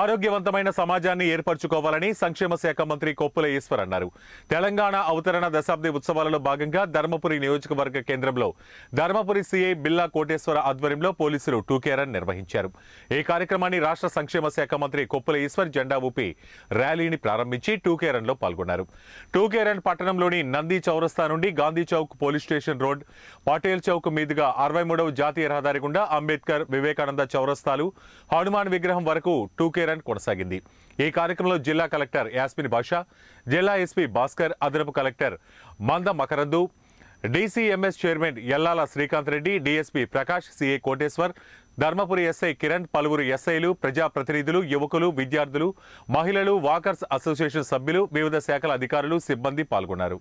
ఆరోగ్యవంతమైన సమాజాన్ని ఏర్పరచుకోవాలని సంక్షేమ శాఖ మంత్రి కొప్పుల ఈశ్వర్ అన్నారు తెలంగాణ అవతరణ దశాబ్ది ఉత్సవాలలో భాగంగా ధర్మపురి నియోజకవర్గ కేంద్రంలో ధర్మపురి సీఐ బిల్లా కోటేశ్వర ఆధ్వర్యంలో పోలీసులు టూ కేరన్ నిర్వహించారు ఈ కార్యక్రమాన్ని రాష్ట్ర సంక్షేమ శాఖ మంత్రి కొప్పుల ఈశ్వర్ జెండా ఊపి ర్యాలీని ప్రారంభించి టూ లో పాల్గొన్నారు టూ కేరన్ పట్టణంలోని నంది చౌరస్తా నుండి Gandhi Chowk police station road Patel Chowk మీదుగా అరవై జాతీయ రహదారి గుండా అంబేద్కర్ వివేకానంద చౌరస్తాలు హనుమాన్ విగ్రహం వరకు టూ యూకే రన్ కొనసాగింది ఈ కార్యక్రమంలో జిల్లా కలెక్టర్ యాస్మిన్ బాషా జిల్లా ఎస్పీ భాస్కర్ అదనపు collector Manda Makarandu DCMS chairman Ellala Srikanth Reddy DSP Prakash CI Koteshwar Dharmapuri SI Kiran పలువురు ఎస్ఐలు ప్రజాప్రతినిధులు యువకులు విద్యార్థులు మహిళలు వాకర్స్ అసోసియేషన్ సభ్యులు వివిధ శాఖల అధికారులు సిబ్బంది పాల్గొన్నారు